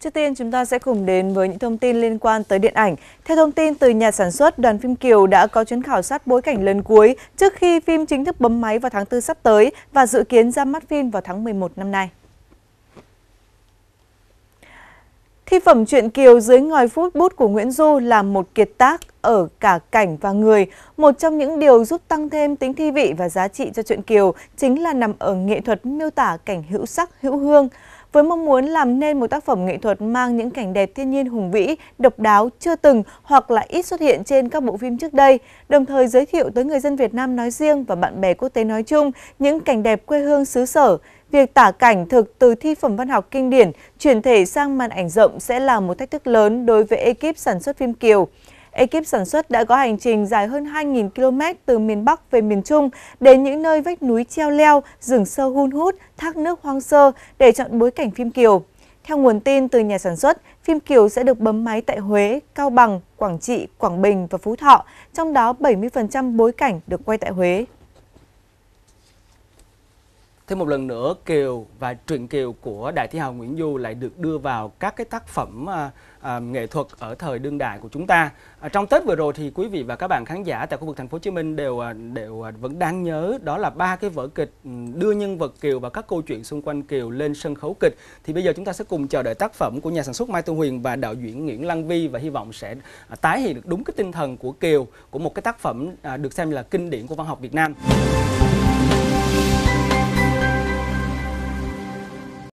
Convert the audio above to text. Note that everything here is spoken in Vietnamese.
Trước tiên chúng ta sẽ cùng đến với những thông tin liên quan tới điện ảnh. Theo thông tin từ nhà sản xuất, đoàn phim Kiều đã có chuyến khảo sát bối cảnh lần cuối trước khi phim chính thức bấm máy vào tháng 4 sắp tới và dự kiến ra mắt phim vào tháng 11 năm nay. Thi phẩm truyện Kiều dưới ngòi phút bút của Nguyễn Du là một kiệt tác ở cả cảnh và người. Một trong những điều giúp tăng thêm tính thi vị và giá trị cho truyện Kiều chính là nằm ở nghệ thuật miêu tả cảnh hữu sắc, hữu hương. Với mong muốn làm nên một tác phẩm nghệ thuật mang những cảnh đẹp thiên nhiên hùng vĩ, độc đáo, chưa từng hoặc là ít xuất hiện trên các bộ phim trước đây, đồng thời giới thiệu tới người dân Việt Nam nói riêng và bạn bè quốc tế nói chung những cảnh đẹp quê hương xứ sở, việc tả cảnh thực từ thi phẩm văn học kinh điển chuyển thể sang màn ảnh rộng sẽ là một thách thức lớn đối với ekip sản xuất phim Kiều. Ekip sản xuất đã có hành trình dài hơn 2.000 km từ miền Bắc về miền Trung đến những nơi vách núi treo leo, rừng sơ hun hút, thác nước hoang sơ để chọn bối cảnh phim Kiều. Theo nguồn tin từ nhà sản xuất, phim Kiều sẽ được bấm máy tại Huế, Cao Bằng, Quảng Trị, Quảng Bình và Phú Thọ, trong đó 70% bối cảnh được quay tại Huế. Thêm một lần nữa, Kiều và truyện Kiều của Đại thi hào Nguyễn Du lại được đưa vào các cái tác phẩm à, à, nghệ thuật ở thời đương đại của chúng ta. À, trong Tết vừa rồi thì quý vị và các bạn khán giả tại khu vực thành phố Hồ Chí Minh đều à, đều à, vẫn đang nhớ đó là ba cái vở kịch ừ, đưa nhân vật Kiều và các câu chuyện xung quanh Kiều lên sân khấu kịch. Thì bây giờ chúng ta sẽ cùng chờ đợi tác phẩm của nhà sản xuất Mai tu Huyền và đạo diễn Nguyễn Lăng Vi và hy vọng sẽ à, tái hiện được đúng cái tinh thần của Kiều của một cái tác phẩm được xem là kinh điển của văn học Việt Nam.